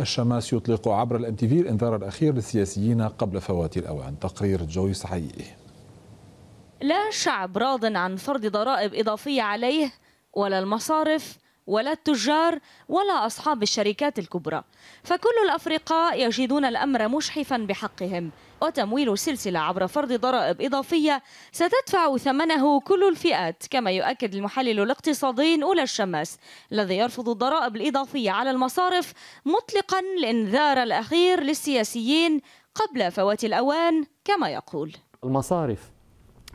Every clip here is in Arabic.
الشماس يطلق عبر الام تي في الانذار الاخير للسياسيين قبل فوات الاوان تقرير جويس حقيقي لا شعب راض عن فرض ضرائب اضافيه عليه ولا المصارف ولا التجار ولا أصحاب الشركات الكبرى فكل الأفرقاء يجدون الأمر مشحفا بحقهم وتمويل سلسله عبر فرض ضرائب إضافية ستدفع ثمنه كل الفئات كما يؤكد المحلل الاقتصادي اولى الشماس الذي يرفض الضرائب الإضافية على المصارف مطلقا الإنذار الأخير للسياسيين قبل فوات الأوان كما يقول المصارف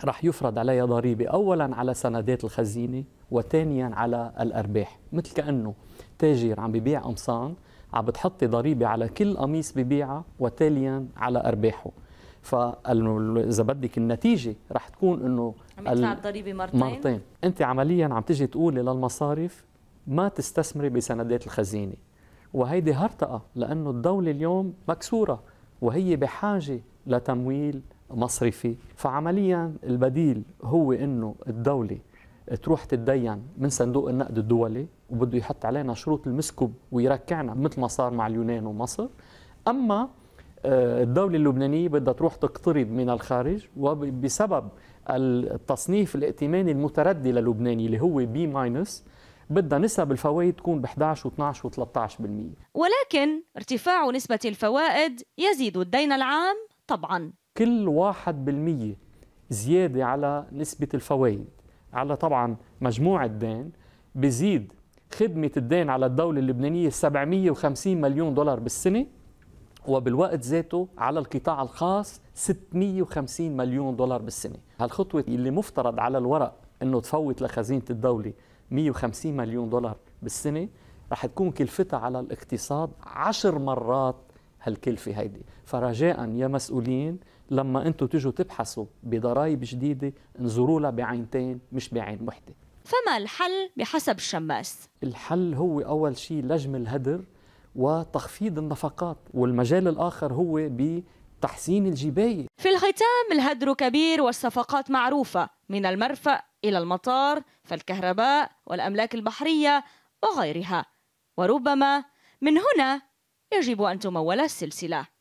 رح يفرض علي ضريبة أولا على سندات الخزينة وثانيا على الأرباح مثل كأنه تاجر عم ببيع قمصان عم بتحطي ضريبة على كل قميص ببيعها وتاليا على أرباحه فإذا بدك النتيجة رح تكون إنه عم يدفع الضريبة مرتين مرتين أنت عمليا عم تجي تقولي للمصارف ما تستثمري بسندات الخزينة وهيدي هرطقة لأنه الدولة اليوم مكسورة وهي بحاجة لتمويل مصرفي فعمليا البديل هو انه الدوله تروح تتدين من صندوق النقد الدولي وبده يحط علينا شروط المسكب ويركعنا مثل ما صار مع اليونان ومصر اما آه، الدولة اللبنانية بدها تروح تقترض من الخارج وبسبب التصنيف الائتماني المتردي للبناني اللي هو بي ماينس بدها نسب الفوائد تكون ب 11 و12 و13% ولكن ارتفاع نسبة الفوائد يزيد الدين العام طبعا كل واحد بالمية زيادة على نسبة الفوائد على طبعا مجموعة دين بزيد خدمة الدين على الدولة اللبنانية 750 مليون دولار بالسنة وبالوقت ذاته على القطاع الخاص 650 مليون دولار بالسنة هالخطوة اللي مفترض على الورق أنه تفوت لخزينة الدولة 150 مليون دولار بالسنة رح تكون كلفتها على الاقتصاد عشر مرات هالكلفة هيدي فرجاء يا مسؤولين لما انتم تجوا تبحثوا بضرائب جديده انظروا لها بعينتين مش بعين وحده فما الحل بحسب الشماس؟ الحل هو اول شيء لجم الهدر وتخفيض النفقات والمجال الاخر هو بتحسين الجبايه في الختام الهدر كبير والصفقات معروفه من المرفأ الى المطار فالكهرباء والاملاك البحريه وغيرها وربما من هنا يجب ان تمول السلسله